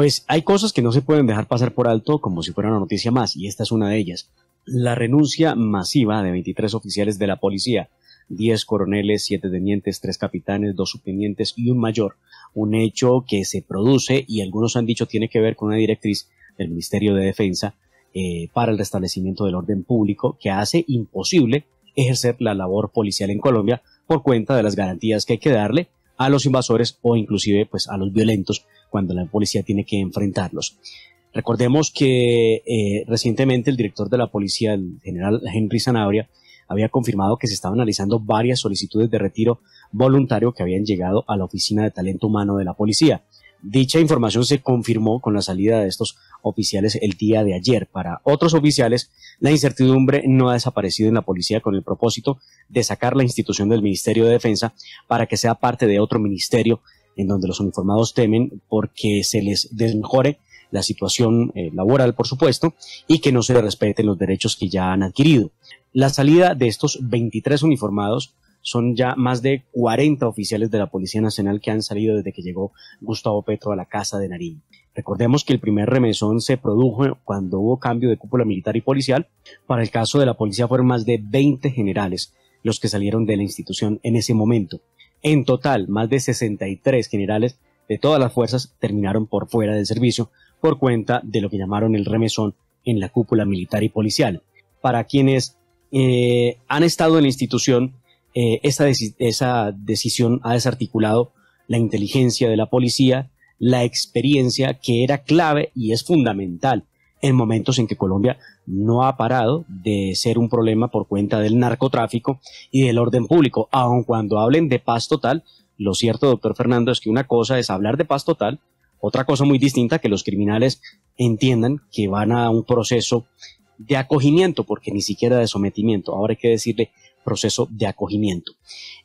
Pues hay cosas que no se pueden dejar pasar por alto como si fuera una noticia más, y esta es una de ellas. La renuncia masiva de 23 oficiales de la policía, 10 coroneles, 7 tenientes, 3 capitanes, 2 subtenientes y un mayor. Un hecho que se produce y algunos han dicho tiene que ver con una directriz del Ministerio de Defensa eh, para el restablecimiento del orden público que hace imposible ejercer la labor policial en Colombia por cuenta de las garantías que hay que darle a los invasores o inclusive pues a los violentos cuando la policía tiene que enfrentarlos. Recordemos que eh, recientemente el director de la policía, el general Henry Zanabria, había confirmado que se estaban analizando varias solicitudes de retiro voluntario que habían llegado a la Oficina de Talento Humano de la Policía. Dicha información se confirmó con la salida de estos oficiales el día de ayer. Para otros oficiales, la incertidumbre no ha desaparecido en la policía con el propósito de sacar la institución del Ministerio de Defensa para que sea parte de otro ministerio en donde los uniformados temen porque se les desmejore la situación eh, laboral, por supuesto, y que no se respeten los derechos que ya han adquirido. La salida de estos 23 uniformados son ya más de 40 oficiales de la Policía Nacional que han salido desde que llegó Gustavo Petro a la Casa de Nariño. Recordemos que el primer remesón se produjo cuando hubo cambio de cúpula militar y policial. Para el caso de la policía fueron más de 20 generales los que salieron de la institución en ese momento. En total, más de 63 generales de todas las fuerzas terminaron por fuera del servicio por cuenta de lo que llamaron el remesón en la cúpula militar y policial. Para quienes eh, han estado en la institución, eh, esa decisión ha desarticulado la inteligencia de la policía, la experiencia que era clave y es fundamental en momentos en que Colombia no ha parado de ser un problema por cuenta del narcotráfico y del orden público. Aun cuando hablen de paz total, lo cierto, doctor Fernando, es que una cosa es hablar de paz total, otra cosa muy distinta que los criminales entiendan que van a un proceso de acogimiento, porque ni siquiera de sometimiento, ahora hay que decirle proceso de acogimiento.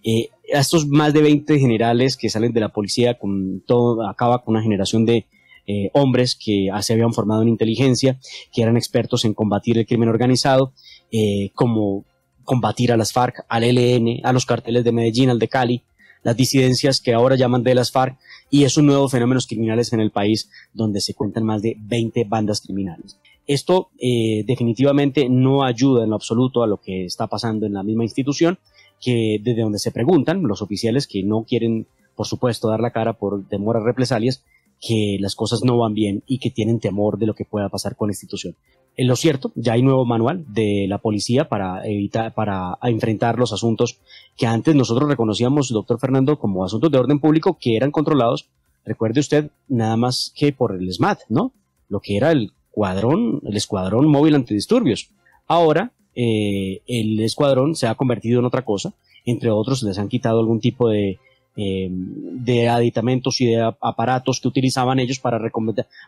Eh, a estos más de 20 generales que salen de la policía, con todo, acaba con una generación de eh, hombres que se habían formado en inteligencia, que eran expertos en combatir el crimen organizado, eh, como combatir a las FARC, al ELN, a los carteles de Medellín, al de Cali, las disidencias que ahora llaman de las FARC y esos nuevos fenómenos criminales en el país donde se cuentan más de 20 bandas criminales. Esto eh, definitivamente no ayuda en lo absoluto a lo que está pasando en la misma institución, que desde donde se preguntan los oficiales que no quieren, por supuesto, dar la cara por demoras represalias, que las cosas no van bien y que tienen temor de lo que pueda pasar con la institución. En eh, lo cierto, ya hay nuevo manual de la policía para evitar, para enfrentar los asuntos que antes nosotros reconocíamos, doctor Fernando, como asuntos de orden público que eran controlados, recuerde usted, nada más que por el SMAT, ¿no? Lo que era el cuadrón, el escuadrón móvil antidisturbios. Ahora, eh, el escuadrón se ha convertido en otra cosa, entre otros les han quitado algún tipo de eh, de aditamentos y de aparatos que utilizaban ellos para,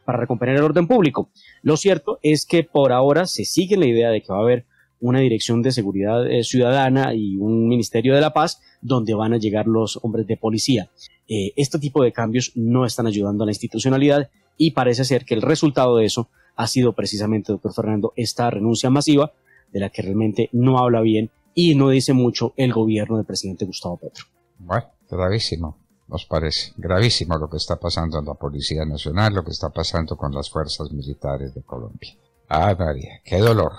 para recomponer el orden público. Lo cierto es que por ahora se sigue la idea de que va a haber una dirección de seguridad eh, ciudadana y un ministerio de la paz donde van a llegar los hombres de policía. Eh, este tipo de cambios no están ayudando a la institucionalidad y parece ser que el resultado de eso ha sido precisamente, doctor Fernando, esta renuncia masiva de la que realmente no habla bien y no dice mucho el gobierno del presidente Gustavo Petro. Bueno, gravísimo, nos parece. Gravísimo lo que está pasando en la Policía Nacional, lo que está pasando con las fuerzas militares de Colombia. Ah, María, qué dolor.